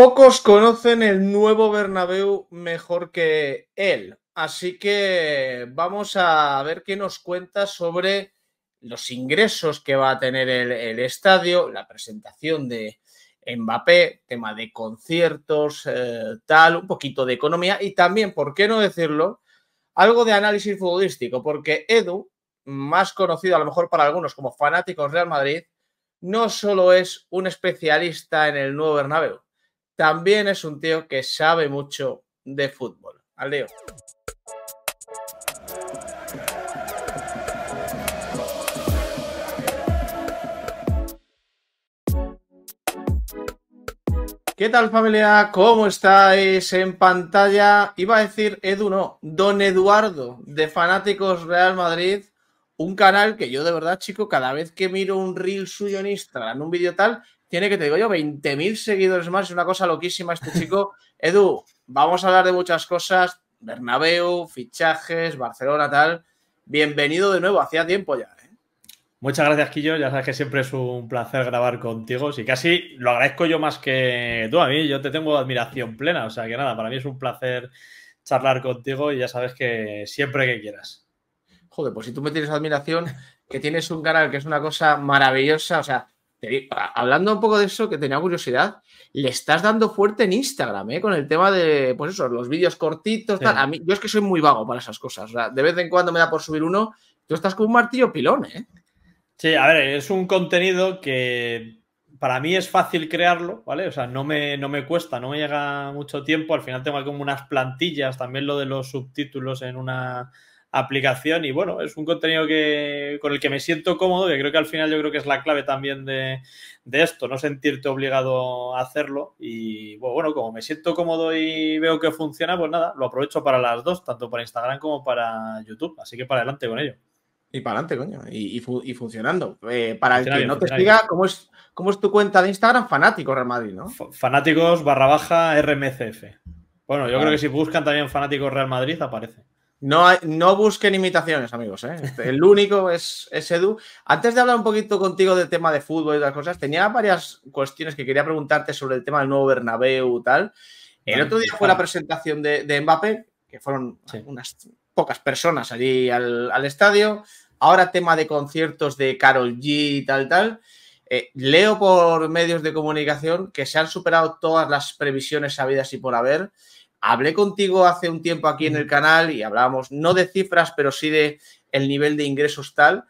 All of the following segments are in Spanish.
Pocos conocen el nuevo Bernabéu mejor que él, así que vamos a ver qué nos cuenta sobre los ingresos que va a tener el, estadio, la presentación de Mbappé, tema de conciertos, eh, tal, un poquito de economía y también, ¿por qué no decirlo? Algo de análisis futbolístico, porque Edu, más conocido a lo mejor para algunos como fanáticos Real Madrid, no solo es un especialista en el nuevo Bernabéu, también es un tío que sabe mucho de fútbol. Al lío. ¿Qué tal familia? ¿Cómo estáis en pantalla? Iba a decir Edu, no, Don Eduardo de Fanáticos Real Madrid, un canal que yo de verdad, chico, cada vez que miro un reel suyo en Instagram, un vídeo tal, tiene que te digo yo, 20.000 seguidores más, es una cosa loquísima este chico. Edu, vamos a hablar de muchas cosas, Bernabéu, fichajes, Barcelona, tal. Bienvenido de nuevo, hacía tiempo ya. ¿eh? Muchas gracias, Quillo. Ya sabes que siempre es un placer grabar contigo. Y casi lo agradezco yo más que tú a mí. Yo te tengo admiración plena. O sea que nada, para mí es un placer charlar contigo y ya sabes que siempre que quieras. Joder, pues si tú me tienes admiración, que tienes un canal que es una cosa maravillosa. O sea, hablando un poco de eso, que tenía curiosidad, le estás dando fuerte en Instagram, ¿eh? Con el tema de, pues eso, los vídeos cortitos, yo es que soy muy vago para esas cosas. de vez en cuando me da por subir uno. Tú estás con un martillo pilón, ¿eh? Sí, a ver, es un contenido que para mí es fácil crearlo, ¿vale? O sea, no me, no me cuesta, no me llega mucho tiempo. Al final tengo como unas plantillas, también lo de los subtítulos en una aplicación y bueno, es un contenido que, con el que me siento cómodo, que creo que al final yo creo que es la clave también de, esto, no sentirte obligado a hacerlo y pues, bueno, como me siento cómodo y veo que funciona, pues nada, lo aprovecho para las dos, tanto para Instagram como para YouTube, así que para adelante con ello. Y para adelante, coño, y, funcionando. Eh, para el que no te explica cómo es, cómo es tu cuenta de Instagram, fanático Real Madrid, ¿no? fanáticos barra baja RMCF. Bueno, yo creo que si buscan también fanáticos Real Madrid aparece. No, no busquen imitaciones, amigos. ¿eh? El único es, Edu. Antes de hablar un poquito contigo del tema de fútbol y otras cosas, tenía varias cuestiones que quería preguntarte sobre el tema del nuevo Bernabéu y tal. El otro día fue la presentación de, de Mbappé, que fueron unas pocas personas allí al, estadio. Ahora tema de conciertos de Carol G y tal, tal. Eh, leo por medios de comunicación que se han superado todas las previsiones sabidas y por haber. Hablé contigo hace un tiempo aquí en el canal y hablábamos no de cifras, pero sí de el nivel de ingresos tal.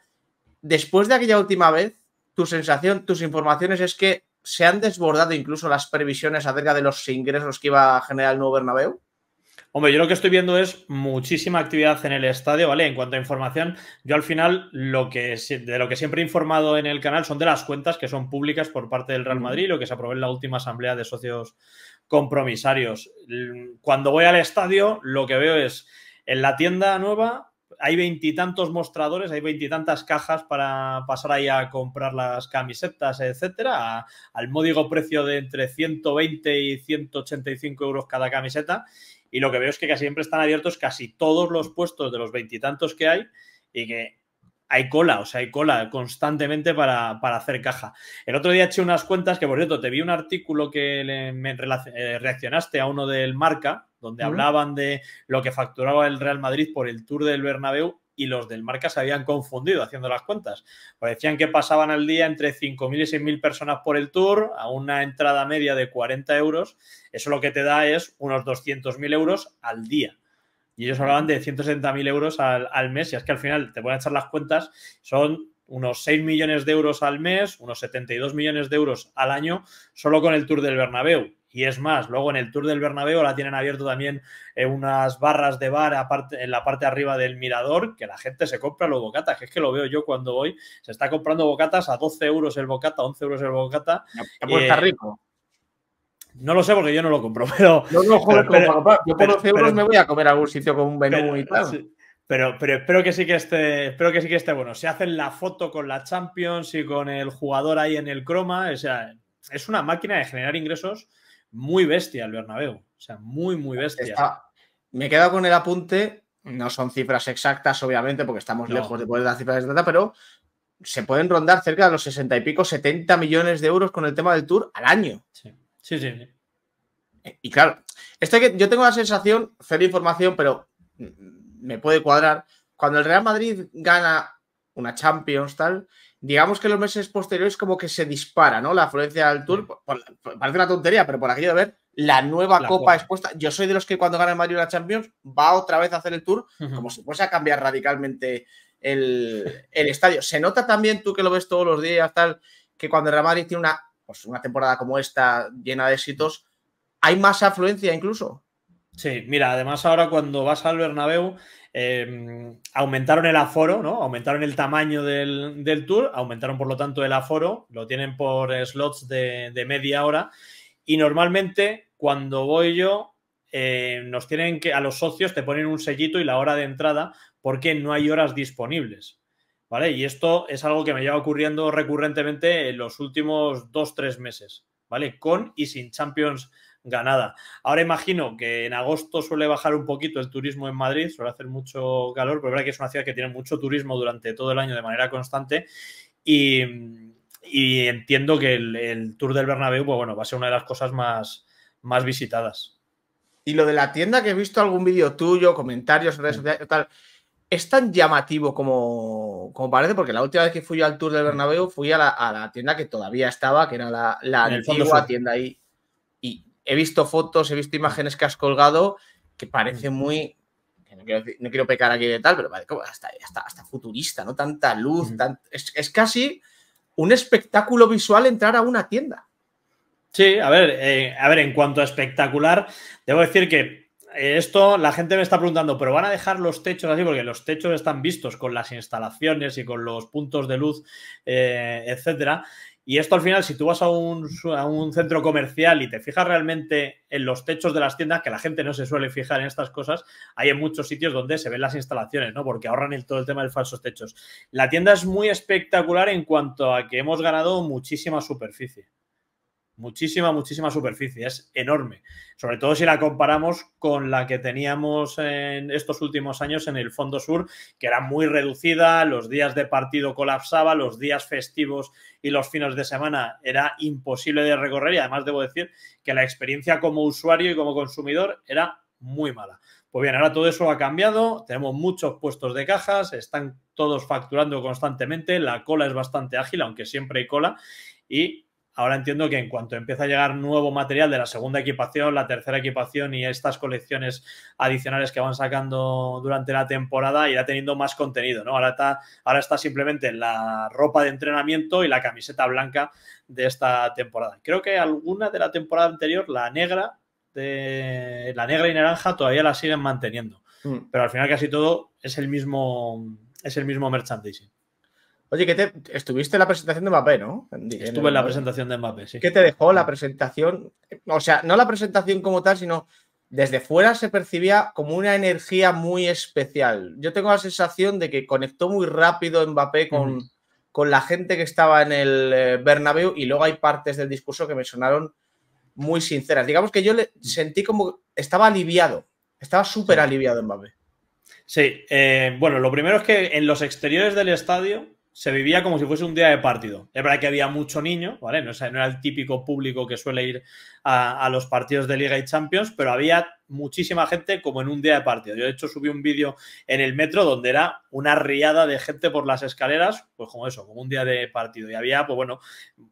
Después de aquella última vez, tu sensación, tus informaciones es que se han desbordado incluso las previsiones acerca de los ingresos que iba a generar el nuevo Bernabeu. Hombre, yo lo que estoy viendo es muchísima actividad en el estadio, ¿vale? En cuanto a información, yo al final lo que de lo que siempre he informado en el canal son de las cuentas que son públicas por parte del Real Madrid, lo que se aprobó en la última asamblea de socios compromisarios. Mm, cuando voy al estadio, lo que veo es en la tienda nueva hay veintitantos mostradores, hay veintitantas cajas para pasar ahí a comprar las camisetas, etcétera, al módigo precio de entre 120 y 185 euros cada camiseta. Y lo que veo es que casi siempre están abiertos casi todos los puestos de los veintitantos que hay y que hay cola, o sea, hay cola constantemente para, hacer caja. El otro día hecho unas cuentas que, por cierto, te vi un artículo que me eh, reaccionaste a uno del Marca, donde hablaban de lo que facturaba el Real Madrid por el Tour del Bernabéu y los del marca se habían confundido haciendo las cuentas. Pues decían que pasaban al día entre 5.000 y 6.000 personas por el tour a una entrada media de 40 euros. Eso lo que te da es unos 200.000 euros al día. Y ellos hablaban de 160.000 euros al, mes. Y es que al final te a echar las cuentas, son unos 6 millones de euros al mes, unos 72 millones de euros al año, solo con el tour del Bernabéu y es más, luego en el Tour del Bernabéu la tienen abierto también eh, unas barras de bar aparte, en la parte arriba del mirador, que la gente se compra los bocatas, que es que lo veo yo cuando voy, se está comprando bocatas a 12 euros el bocata, 11 euros el bocata. Está eh, rico. No lo sé porque yo no lo compro, pero... No, no, yo por 12 euros me voy a comer a algún sitio con un menú y tal. Pero, pero, espero que sí que esté, espero que sí que esté bueno. Se hacen la foto con la Champions y con el jugador ahí en el croma. es una máquina de generar ingresos muy bestia el Bernabéu. O sea, muy, muy bestia. Me me quedado con el apunte. No son cifras exactas, obviamente, porque estamos lejos de poder dar cifras exactas, pero se pueden rondar cerca de los 60 y pico, 70 millones de euros con el tema del tour al año. Sí, sí, sí. Eh, y claro, esto que yo tengo la sensación, cero información, pero me puede cuadrar. Cuando el Real Madrid gana una Champions, tal, digamos que los meses posteriores como que se dispara, ¿no? La afluencia al Tour, parece una tontería, pero por aquí de ver la nueva copa, expuesta. Yo soy de los que cuando gana el Madrid una Champions va otra vez a hacer el Tour, como si fuese a cambiar radicalmente el, estadio. Se nota también, tú que lo ves todos los días, tal, que cuando el Real Madrid tiene una, pues, una temporada como esta llena de éxitos, hay más afluencia incluso. Sí, mira, además ahora cuando vas al Bernabéu em, aumentaron el aforo, ¿no? Aumentaron el tamaño del, tour, aumentaron por lo tanto el aforo, lo tienen por slots de, media hora y normalmente cuando voy yo eh, nos tienen que, a los socios te ponen un sellito y la hora de entrada porque no hay horas disponibles. ¿Vale? Y esto es algo que me lleva ocurriendo recurrentemente en los últimos dos, tres meses, ¿vale? Con y sin Champions ganada. Ahora imagino que en agosto suele bajar un poquito el turismo en Madrid, suele hacer mucho calor, pero es verdad que es una ciudad que tiene mucho turismo durante todo el año de manera constante y, entiendo que el, Tour del Bernabéu, pues bueno, va a ser una de las cosas más, más visitadas. Y lo de la tienda, que he visto algún vídeo tuyo, comentarios en redes mm. sociales, tal, es tan llamativo como, parece, porque la última vez que fui al Tour del mm. Bernabéu fui a la, tienda que todavía estaba, que era la, la antigua tienda ahí he visto fotos, he visto imágenes que has colgado que parece muy. No quiero, pecar aquí de tal, pero parece como hasta, hasta, futurista, ¿no? Tanta luz, es, casi un espectáculo visual entrar a una tienda. Sí, a ver, eh, a ver, en cuanto a espectacular, debo decir que eh, esto la gente me está preguntando, pero van a dejar los techos así, porque los techos están vistos con las instalaciones y con los puntos de luz, eh, etcétera. Y esto al final, si tú vas a un, centro comercial y te fijas realmente en los techos de las tiendas, que la gente no se suele fijar en estas cosas, hay en muchos sitios donde se ven las instalaciones, ¿no? Porque ahorran todo el tema de falsos techos. La tienda es muy espectacular en cuanto a que hemos ganado muchísima superficie. Muchísima, muchísima superficie, es enorme. Sobre todo si la comparamos con la que teníamos en estos últimos años en el Fondo Sur, que era muy reducida, los días de partido colapsaba, los días festivos y los fines de semana era imposible de recorrer y además debo decir que la experiencia como usuario y como consumidor era muy mala. Pues bien, ahora todo eso ha cambiado, tenemos muchos puestos de cajas, están todos facturando constantemente, la cola es bastante ágil, aunque siempre hay cola, y Ahora entiendo que en cuanto empieza a llegar nuevo material de la segunda equipación, la tercera equipación y estas colecciones adicionales que van sacando durante la temporada, irá teniendo más contenido, ¿no? Ahora está, ahora está simplemente la ropa de entrenamiento y la camiseta blanca de esta temporada. Creo que alguna de la temporada anterior, la negra, de, la negra y naranja, todavía la siguen manteniendo. Mm. Pero al final casi todo es el mismo, es el mismo merchandising. Oye, que te, estuviste en la presentación de Mbappé, ¿no? Estuve en, la presentación de Mbappé, sí. ¿Qué te dejó la presentación? O sea, no la presentación como tal, sino desde fuera se percibía como una energía muy especial. Yo tengo la sensación de que conectó muy rápido Mbappé con, con la gente que estaba en el eh, Bernabéu y luego hay partes del discurso que me sonaron muy sinceras. Digamos que yo le sentí como estaba aliviado, estaba súper aliviado Mbappé. Sí, eh, bueno, lo primero es que en los exteriores del estadio se vivía como si fuese un día de partido. Es verdad que había mucho niño, ¿vale? No, era el típico público que suele ir a, los partidos de Liga y Champions, pero había muchísima gente como en un día de partido. Yo, de hecho, subí un vídeo en el metro donde era una riada de gente por las escaleras, pues como eso, como un día de partido. Y había, pues bueno,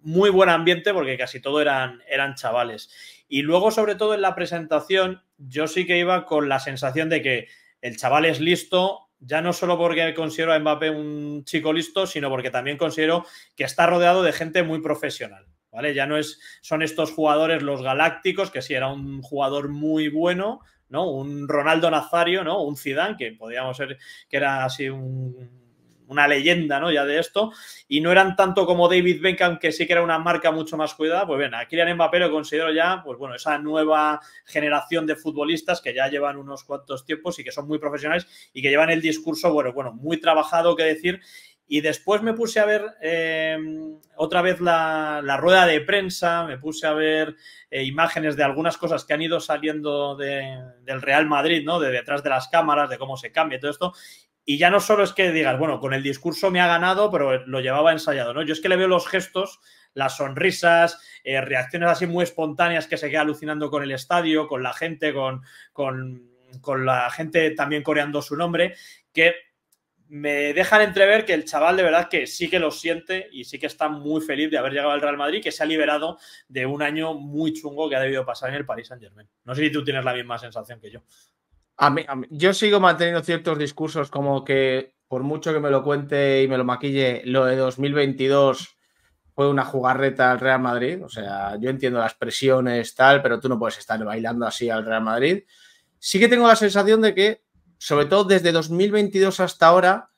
muy buen ambiente porque casi todo eran, eran chavales. Y luego, sobre todo en la presentación, yo sí que iba con la sensación de que el chaval es listo, ya no solo porque considero a Mbappé un chico listo, sino porque también considero que está rodeado de gente muy profesional. ¿Vale? Ya no es, son estos jugadores los galácticos, que sí era un jugador muy bueno, ¿no? Un Ronaldo Nazario, ¿no? Un Zidane, que podríamos ser, que era así un una leyenda ¿no? ya de esto, y no eran tanto como David Beckham, que sí que era una marca mucho más cuidada, pues bien, a Kylian Mbappé lo considero ya, pues bueno, esa nueva generación de futbolistas que ya llevan unos cuantos tiempos y que son muy profesionales y que llevan el discurso, bueno, bueno, muy trabajado, que decir, y después me puse a ver eh, otra vez la, rueda de prensa, me puse a ver eh, imágenes de algunas cosas que han ido saliendo del Real Madrid, ¿no? De detrás de las cámaras, de cómo se cambia y todo esto. Y ya no solo es que digas, bueno, con el discurso me ha ganado, pero lo llevaba ensayado, ¿no? Yo es que le veo los gestos, las sonrisas, eh, reacciones así muy espontáneas que se queda alucinando con el estadio, con la gente, con, con, con la gente también coreando su nombre, que me dejan entrever que el chaval de verdad que sí que lo siente y sí que está muy feliz de haber llegado al Real Madrid, que se ha liberado de un año muy chungo que ha debido pasar en el Paris Saint Germain. No sé si tú tienes la misma sensación que yo yo sigo manteniendo ciertos discursos como que, por mucho que me lo cuente y me lo maquille, lo de 2022 fue una jugarreta al Real Madrid. O sea, yo entiendo las presiones, tal, pero tú no puedes estar bailando así al Real Madrid. Sí que tengo la sensación de que, sobre todo desde 2022 hasta ahora,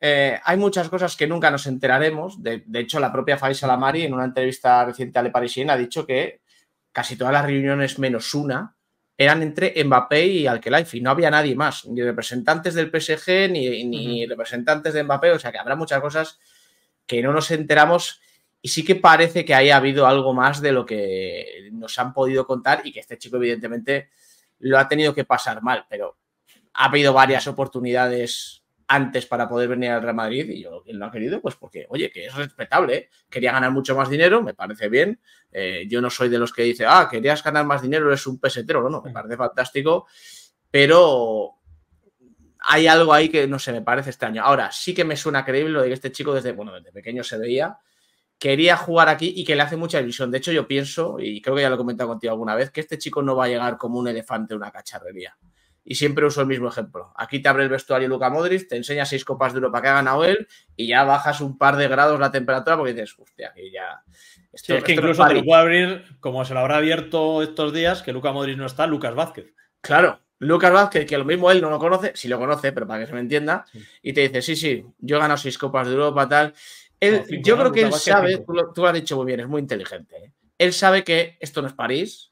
eh, hay muchas cosas que nunca nos enteraremos. De, hecho, la propia Faisalamari, Lamari, en una entrevista reciente a Le Parisien, ha dicho que casi todas las reuniones menos una eran entre Mbappé y al y no había nadie más, ni representantes del PSG, ni, representantes de Mbappé, o sea que habrá muchas cosas que no nos enteramos y sí que parece que haya habido algo más de lo que nos han podido contar y que este chico evidentemente lo ha tenido que pasar mal, pero ha habido varias oportunidades antes para poder venir al Real Madrid y yo él no ha querido, pues porque, oye, que es respetable, quería ganar mucho más dinero, me parece bien, eh, yo no soy de los que dice, ah, querías ganar más dinero, eres un pesetero, no, no, me parece fantástico, pero hay algo ahí que no se me parece extraño. Ahora, sí que me suena creíble lo de que este chico desde, bueno, desde pequeño se veía, quería jugar aquí y que le hace mucha ilusión. De hecho, yo pienso, y creo que ya lo he comentado contigo alguna vez, que este chico no va a llegar como un elefante a una cacharrería y siempre uso el mismo ejemplo. Aquí te abre el vestuario Luca Modric, te enseña seis copas de Europa que ha ganado él y ya bajas un par de grados la temperatura porque dices, hostia, aquí ya. es que incluso te lo puede abrir, como se lo habrá abierto estos días, que Luca Modric no está, Lucas Vázquez. Claro, Lucas Vázquez, que lo mismo él no lo conoce, sí lo conoce, pero para que se me entienda, y te dice, sí, sí, yo he ganado seis copas de Europa, tal. yo creo que él sabe, tú lo, has dicho muy bien, es muy inteligente. ¿eh? Él sabe que esto no es París,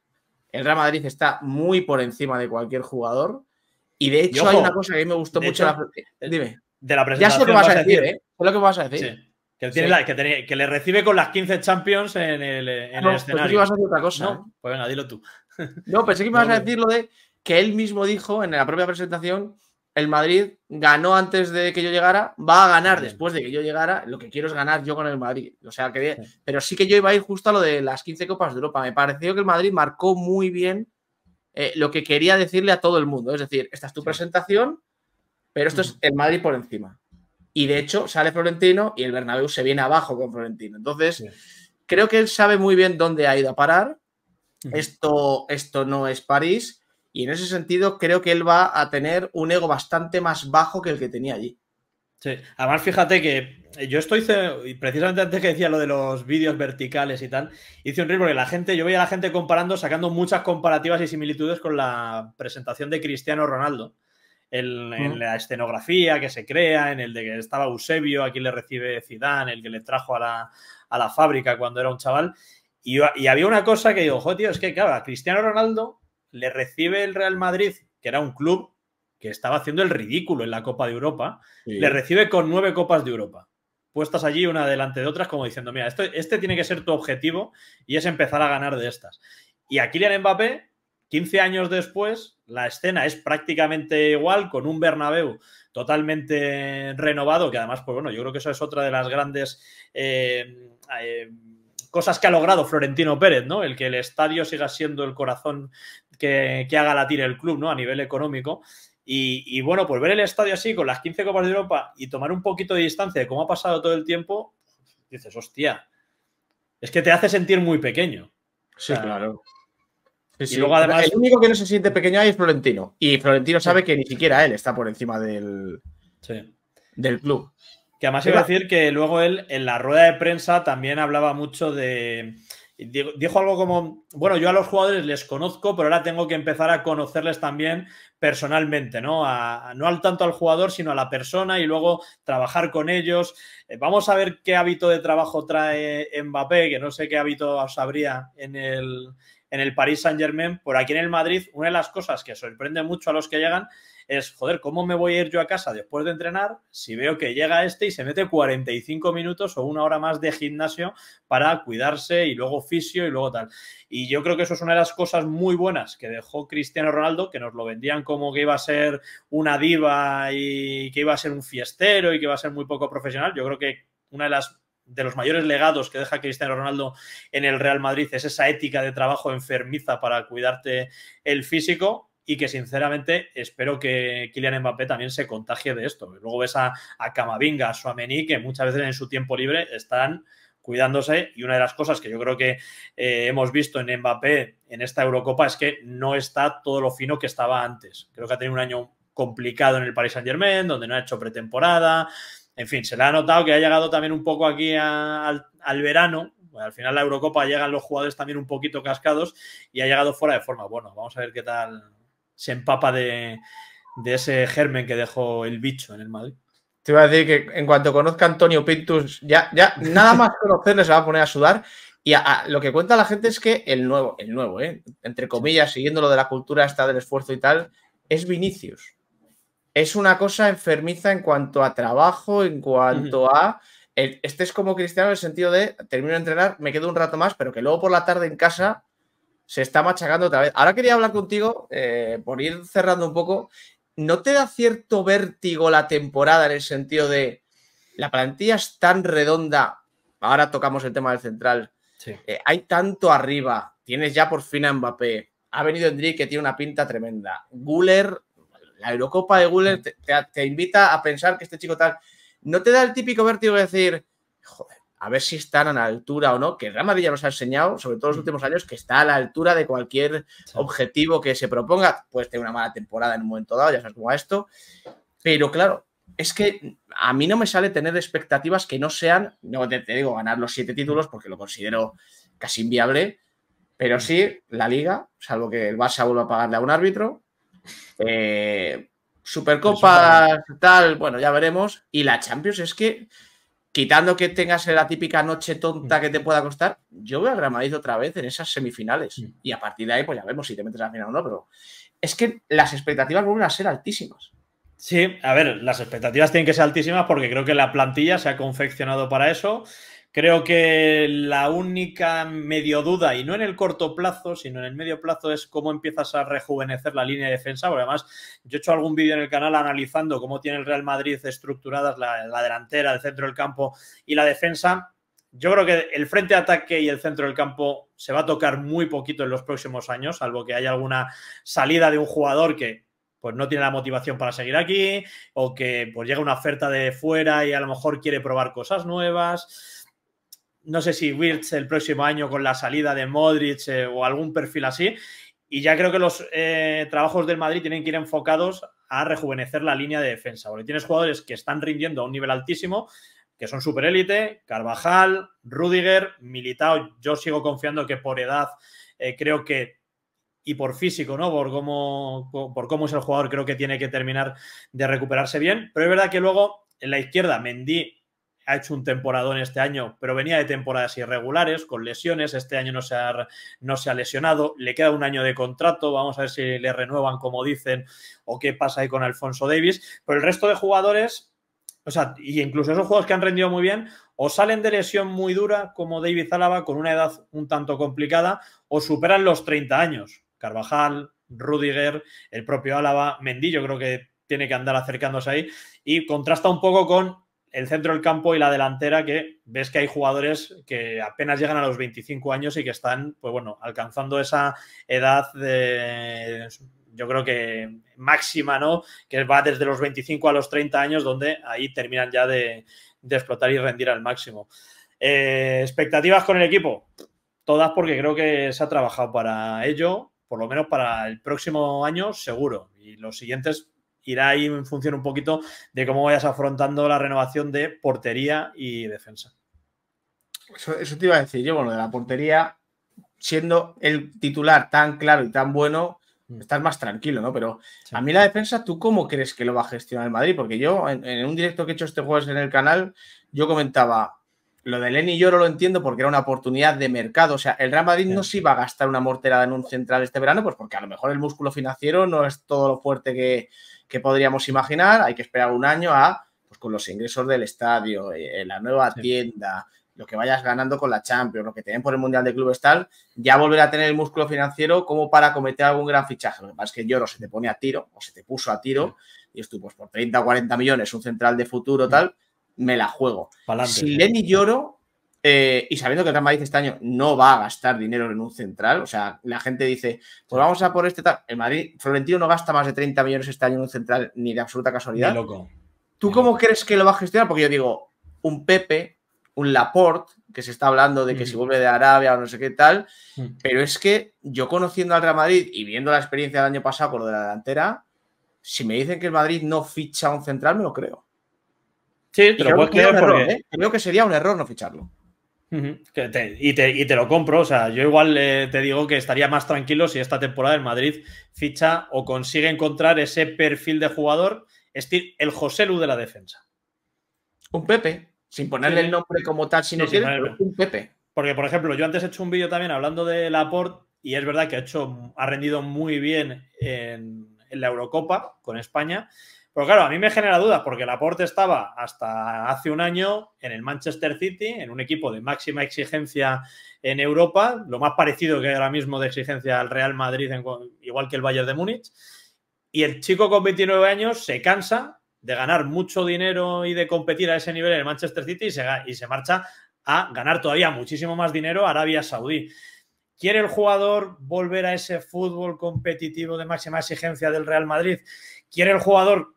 el Real Madrid está muy por encima de cualquier jugador, y de hecho, hay una cosa que a mí me gustó mucho. Eh, dime. De la presentación. Ya sé lo que vas, a decir, Es ¿eh? lo que vas a decir. Sí. Que, le recibe con las 15 Champions en el, escenario. ibas a decir otra cosa. ¿eh? pues venga, dilo tú. No, pensé que ibas a decir lo de que él mismo dijo en la propia presentación: el Madrid ganó antes de que yo llegara, va a ganar después de que yo llegara. Lo que quiero es ganar yo con el Madrid. O sea, que Pero sí que yo iba a ir justo a lo de las 15 Copas de Europa. Me pareció que el Madrid marcó muy bien eh, lo que quería decirle a todo el mundo. Es decir, esta es tu presentación, pero esto es el Madrid por encima. Y de hecho sale Florentino y el Bernabéu se viene abajo con Florentino. Entonces, creo que él sabe muy bien dónde ha ido a parar. Esto, esto no es París. Y en ese sentido, creo que él va a tener un ego bastante más bajo que el que tenía allí. Sí, además fíjate que eh, yo estoy, precisamente antes que decía lo de los vídeos verticales y tal, hice un reel porque la gente, yo veía a la gente comparando, sacando muchas comparativas y similitudes con la presentación de Cristiano Ronaldo. En la escenografía que se crea, en el de que estaba Eusebio, aquí le recibe Zidane, el que le trajo a la, a la fábrica cuando era un chaval. Y, había una cosa que digo, joder, es que claro, a Cristiano Ronaldo le recibe el Real Madrid, que era un club que estaba haciendo el ridículo en la Copa de Europa, le recibe con nueve Copas de Europa, puestas allí una delante de otras, como diciendo, mira, esto, este tiene que ser tu objetivo y es empezar a ganar de estas. Y a Kylian Mbappé, 15 años después, la escena es prácticamente igual, con un Bernabéu totalmente renovado, que además, pues bueno, yo creo que eso es otra de las grandes... Eh, eh, cosas que ha logrado Florentino Pérez, ¿no? El que el estadio siga siendo el corazón que, que haga latir el club, ¿no? A nivel económico. Y, bueno, pues ver el estadio así, con las 15 Copas de Europa y tomar un poquito de distancia de cómo ha pasado todo el tiempo, dices, hostia, es que te hace sentir muy pequeño. Sí, claro. y luego además... El único que no se siente pequeño ahí es Florentino. Y Florentino sabe que ni siquiera él está por encima del, del club. Que además iba a decir que luego él en la rueda de prensa también hablaba mucho de Dijo, algo como, bueno, yo a los jugadores les conozco, pero ahora tengo que empezar a conocerles también personalmente, ¿no? A, no al tanto al jugador, sino a la persona y luego trabajar con ellos. Eh, vamos a ver qué hábito de trabajo trae Mbappé, que no sé qué hábito sabría en el, en el Paris Saint Germain. Por aquí en el Madrid, una de las cosas que sorprende mucho a los que llegan es, joder, ¿cómo me voy a ir yo a casa después de entrenar si veo que llega este y se mete 45 minutos o una hora más de gimnasio para cuidarse y luego fisio y luego tal? Y yo creo que eso es una de las cosas muy buenas que dejó Cristiano Ronaldo, que nos lo vendían como que iba a ser una diva y que iba a ser un fiestero y que iba a ser muy poco profesional. Yo creo que una de las de los mayores legados que deja Cristiano Ronaldo en el Real Madrid es esa ética de trabajo enfermiza para cuidarte el físico y que sinceramente espero que Kylian Mbappé también se contagie de esto. Luego ves a, a Camavinga, a Suamení, que muchas veces en su tiempo libre están cuidándose y una de las cosas que yo creo que eh, hemos visto en Mbappé en esta Eurocopa es que no está todo lo fino que estaba antes. Creo que ha tenido un año complicado en el Paris Saint-Germain, donde no ha hecho pretemporada. En fin, se le ha notado que ha llegado también un poco aquí al, al verano, al final la Eurocopa llegan los jugadores también un poquito cascados y ha llegado fuera de forma. Bueno, vamos a ver qué tal, se empapa de, ese germen que dejó el bicho en el Madrid. Te iba a decir que en cuanto conozca a Antonio Pintus, ya, ya nada más conocerle se va a poner a sudar. Y lo que cuenta la gente es que el nuevo, el nuevo, ¿eh? entre comillas, siguiendo lo de la cultura está del esfuerzo y tal, es Vinicius. Es una cosa enfermiza en cuanto a trabajo, en cuanto a... este es como Cristiano en el sentido de termino de entrenar, me quedo un rato más, pero que luego por la tarde en casa se está machacando otra vez. Ahora quería hablar contigo, eh, por ir cerrando un poco, ¿no te da cierto vértigo la temporada en el sentido de la plantilla es tan redonda? Ahora tocamos el tema del central. Eh, hay tanto arriba. Tienes ya por fin a Mbappé. Ha venido Endrick que tiene una pinta tremenda. Guller, la Eurocopa de Guller te, te invita a pensar que este chico tal. ¿No te da el típico vértigo de decir, joder, a ver si están a la altura o no, que el Real Madrid ya nos ha enseñado, sobre todo en los mm. últimos años, que está a la altura de cualquier objetivo que se proponga. Puede tener una mala temporada en un momento dado, ya sabes cómo esto, pero claro, es que a mí no me sale tener expectativas que no sean, no te, digo ganar los siete títulos mm. porque lo considero casi inviable, pero mm. sí la liga, salvo que el Barça vuelva a pagarle a un árbitro. Eh, pues Supercopa, tal, bueno, ya veremos. Y la Champions es que quitando que tengas la típica noche tonta mm. que te pueda costar, yo voy a Madrid otra vez en esas semifinales. Mm. Y a partir de ahí, pues ya vemos si te metes a la final o no, pero es que las expectativas vuelven a ser altísimas. Sí, a ver, las expectativas tienen que ser altísimas porque creo que la plantilla se ha confeccionado para eso. Creo que la única medio duda, y no en el corto plazo, sino en el medio plazo, es cómo empiezas a rejuvenecer la línea de defensa. Porque además, yo he hecho algún vídeo en el canal analizando cómo tiene el Real Madrid estructuradas la, delantera, el centro del campo y la defensa. Yo creo que el frente de ataque y el centro del campo se va a tocar muy poquito en los próximos años, salvo que haya alguna salida de un jugador que pues no tiene la motivación para seguir aquí o que pues llega una oferta de fuera y a lo mejor quiere probar cosas nuevas no sé si Wirtz el próximo año con la salida de Modric eh, o algún perfil así. Y ya creo que los eh, trabajos del Madrid tienen que ir enfocados a rejuvenecer la línea de defensa, porque tienes jugadores que están rindiendo a un nivel altísimo, que son superélite, Carvajal, Rudiger, Militao, yo sigo confiando que por edad eh, creo que y por físico, ¿no? Por cómo, por cómo es el jugador, creo que tiene que terminar de recuperarse bien. Pero es verdad que luego en la izquierda, Mendy ha hecho un temporadón este año, pero venía de temporadas irregulares, con lesiones. Este año no se, ha, no se ha lesionado. Le queda un año de contrato. Vamos a ver si le renuevan, como dicen, o qué pasa ahí con Alfonso Davis. Pero el resto de jugadores, o sea, y incluso esos juegos que han rendido muy bien, o salen de lesión muy dura, como David Álava, con una edad un tanto complicada, o superan los 30 años. Carvajal, Rudiger, el propio Álava, Mendillo, creo que tiene que andar acercándose ahí. Y contrasta un poco con el centro del campo y la delantera, que ves que hay jugadores que apenas llegan a los 25 años y que están, pues bueno, alcanzando esa edad de, yo creo que máxima, ¿no? Que va desde los 25 a los 30 años, donde ahí terminan ya de, explotar y rendir al máximo. Eh, ¿Expectativas con el equipo? Todas porque creo que se ha trabajado para ello, por lo menos para el próximo año, seguro. Y los siguientes irá ahí en función un poquito de cómo vayas afrontando la renovación de portería y defensa. Eso, te iba a decir yo, bueno, de la portería, siendo el titular tan claro y tan bueno, mm. estás más tranquilo, ¿no? Pero a mí la defensa, ¿tú cómo crees que lo va a gestionar el Madrid? Porque yo, en, en, un directo que he hecho este jueves en el canal, yo comentaba, lo de Lenny Lloro lo entiendo porque era una oportunidad de mercado. O sea, el Real Madrid no se iba a gastar una morterada en un central este verano, pues porque a lo mejor el músculo financiero no es todo lo fuerte que, podríamos imaginar. Hay que esperar un año a, pues con los ingresos del estadio, eh, la nueva tienda, lo que vayas ganando con la Champions, lo que te den por el Mundial de Clubes tal, ya volver a tener el músculo financiero como para cometer algún gran fichaje. Lo que pasa es que Lloro se te pone a tiro, o se te puso a tiro, y estuvo pues por 30 o 40 millones, un central de futuro tal me la juego. si Lenny lloro, eh, y sabiendo que el Real Madrid este año no va a gastar dinero en un central, o sea, la gente dice, pues vamos a por este tal. El Madrid, Florentino no gasta más de 30 millones este año en un central, ni de absoluta casualidad. Loco. ¿Tú cómo crees que lo va a gestionar? Porque yo digo, un Pepe, un Laporte, que se está hablando de que mm. si vuelve de Arabia o no sé qué tal, mm. pero es que yo conociendo al Real Madrid y viendo la experiencia del año pasado con lo de la delantera, si me dicen que el Madrid no ficha un central, me lo creo. Sí, puedes ¿eh? Creo que sería un error no ficharlo. y, te, lo compro, o sea, yo igual eh, te digo que estaría más tranquilo si esta temporada el Madrid ficha o consigue encontrar ese perfil de jugador, el José Lu de la defensa. Un Pepe, sin ponerle el nombre como tal, si no un Pepe. Porque, por ejemplo, yo antes he hecho un vídeo también hablando de Laporte y es verdad que ha, hecho, ha rendido muy bien en la Eurocopa con España, pero pues claro, a mí me genera dudas porque el aporte estaba hasta hace un año en el Manchester City, en un equipo de máxima exigencia en Europa, lo más parecido que ahora mismo de exigencia al Real Madrid, igual que el Bayern de Múnich. Y el chico con 29 años se cansa de ganar mucho dinero y de competir a ese nivel en el Manchester City y se, y se marcha a ganar todavía muchísimo más dinero a Arabia Saudí. ¿Quiere el jugador volver a ese fútbol competitivo de máxima exigencia del Real Madrid? ¿Quiere el jugador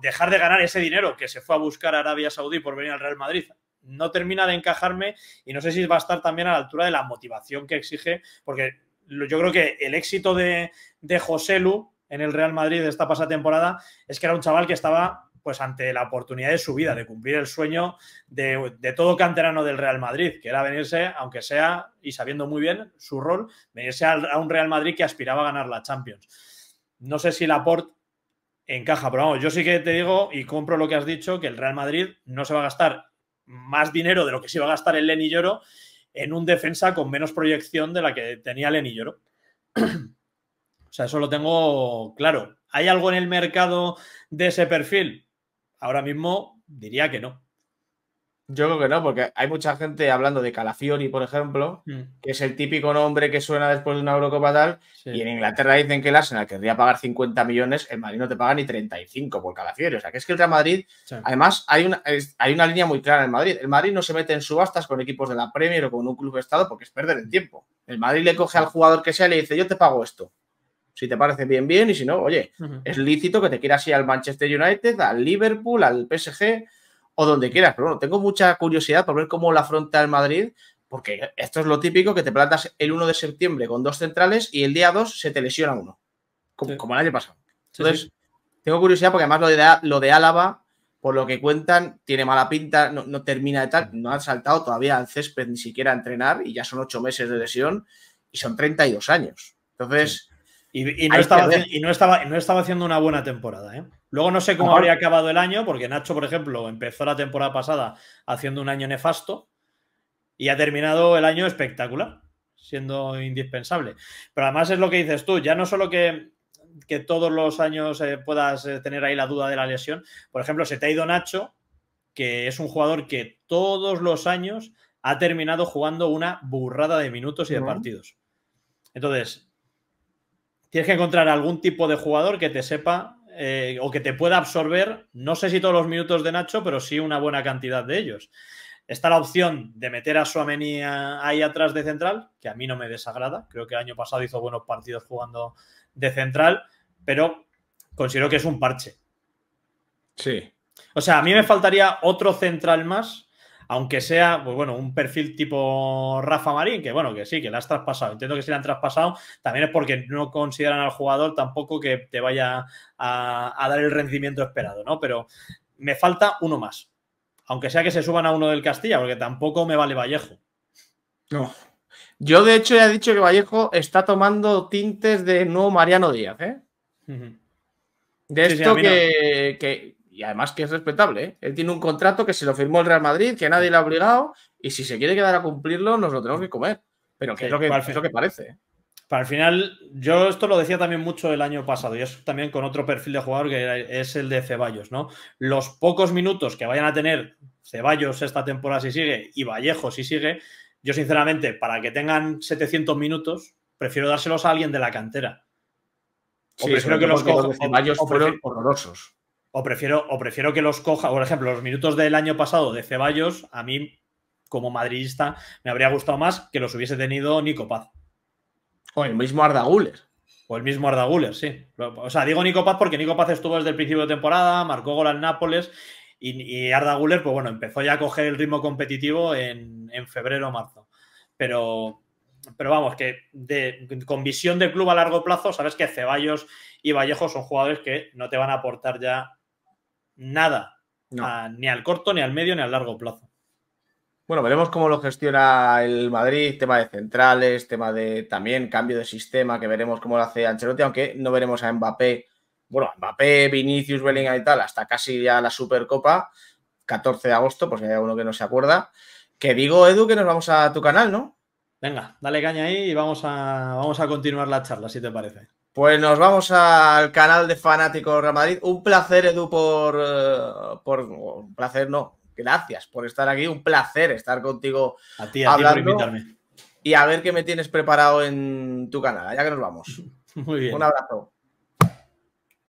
dejar de ganar ese dinero que se fue a buscar a Arabia Saudí por venir al Real Madrid. No termina de encajarme y no sé si va a estar también a la altura de la motivación que exige, porque yo creo que el éxito de, de José Lu en el Real Madrid de esta pasada temporada es que era un chaval que estaba pues ante la oportunidad de su vida, de cumplir el sueño de, todo canterano del Real Madrid, que era venirse, aunque sea, y sabiendo muy bien su rol, venirse a, a un Real Madrid que aspiraba a ganar la Champions. No sé si Laporte encaja. Pero vamos, yo sí que te digo y compro lo que has dicho, que el Real Madrid no se va a gastar más dinero de lo que se iba a gastar el Leni Lloro en un defensa con menos proyección de la que tenía Leni Lloro. o sea, eso lo tengo claro. ¿Hay algo en el mercado de ese perfil? Ahora mismo diría que no. Yo creo que no, porque hay mucha gente hablando de Calafiori, por ejemplo, mm. que es el típico nombre que suena después de una Eurocopa tal, y en Inglaterra dicen que el Arsenal querría pagar 50 millones, el Madrid no te paga ni 35 por Calafiori. O sea, que es que el Real Madrid, además, hay una, hay una línea muy clara en Madrid. El Madrid no se mete en subastas con equipos de la Premier o con un club de Estado porque es perder el tiempo. El Madrid le coge al jugador que sea y le dice, yo te pago esto. Si te parece bien, bien, y si no, oye, es lícito que te quieras ir al Manchester United, al Liverpool, al PSG o donde quieras. Pero bueno, tengo mucha curiosidad por ver cómo la afronta el Madrid, porque esto es lo típico que te plantas el 1 de septiembre con dos centrales y el día 2 se te lesiona uno, como, como el año pasado. Entonces, tengo curiosidad porque además lo de, Álava, por lo que cuentan, tiene mala pinta, no, termina de tal, no ha saltado todavía al césped ni siquiera a entrenar y ya son ocho meses de lesión y son 32 años. Entonces... Y, no estaba, y, no estaba, no estaba haciendo una buena temporada, ¿eh? Luego no sé cómo habría acabado el año, porque Nacho, por ejemplo, empezó la temporada pasada haciendo un año nefasto y ha terminado el año espectacular, siendo indispensable. Pero además es lo que dices tú, ya no solo que, que todos los años eh, puedas eh, tener ahí la duda de la lesión, por ejemplo, se te ha ido Nacho, que es un jugador que todos los años ha terminado jugando una burrada de minutos y de partidos. Entonces, tienes que encontrar algún tipo de jugador que te sepa eh, o que te pueda absorber, no sé si todos los minutos de Nacho, pero sí una buena cantidad de ellos. Está la opción de meter a Suameni ahí atrás de central, que a mí no me desagrada. Creo que el año pasado hizo buenos partidos jugando de central, pero considero que es un parche. Sí. O sea, a mí me faltaría otro central más aunque sea, pues bueno, un perfil tipo Rafa Marín, que bueno, que sí, que la has traspasado. Entiendo que si la han traspasado, también es porque no consideran al jugador tampoco que te vaya a, dar el rendimiento esperado, ¿no? Pero me falta uno más. Aunque sea que se suban a uno del Castilla, porque tampoco me vale Vallejo. No. Yo, de hecho, ya he dicho que Vallejo está tomando tintes de nuevo Mariano Díaz, ¿eh? De esto que, y además que es respetable. ¿eh? Él tiene un contrato que se lo firmó el Real Madrid, que nadie le ha obligado, y si se quiere quedar a cumplirlo, nos lo tenemos que comer. Pero que, es, lo que lo que parece. ¿eh? Para el final, yo esto lo decía también mucho el año pasado, y es también con otro perfil de jugador que es el de Ceballos, ¿no? Los pocos minutos que vayan a tener Ceballos esta temporada si sigue y Vallejo si sigue, yo sinceramente, para que tengan 700 minutos, prefiero dárselos a alguien de la cantera. sí, prefiero que los, los Ceballos fueron horrorosos. O prefiero, o prefiero que los coja, por ejemplo, los minutos del año pasado de Ceballos, a mí, como madridista, me habría gustado más que los hubiese tenido Nico Paz. O el mismo Arda Guller. O el mismo Arda Guller, sí. O sea, digo Nico Paz porque Nico Paz estuvo desde el principio de temporada, marcó gol al Nápoles y, Arda Guller, pues bueno, empezó ya a coger el ritmo competitivo en, febrero o marzo. Pero, pero vamos, que con visión de club a largo plazo, sabes que Ceballos y Vallejo son jugadores que no te van a aportar ya nada, ni al corto, ni al medio, ni al largo plazo. Bueno, veremos cómo lo gestiona el Madrid, tema de centrales, tema de también cambio de sistema, que veremos cómo lo hace Ancelotti, aunque no veremos a Mbappé, bueno, Mbappé, Vinicius, Bellingham y tal, hasta casi ya la Supercopa, 14 de agosto, pues hay uno que no se acuerda. Que digo, Edu, que nos vamos a tu canal, ¿no? Venga, dale caña ahí y vamos a, vamos a continuar la charla, si te parece. Pues nos vamos al canal de Fanáticos Real Madrid. Un placer, Edu, por, eh, por. Un placer, no. Gracias por estar aquí. Un placer estar contigo. A ti, a ti invitarme. Y a ver qué me tienes preparado en tu canal, ya que nos vamos. Muy bien. Un abrazo.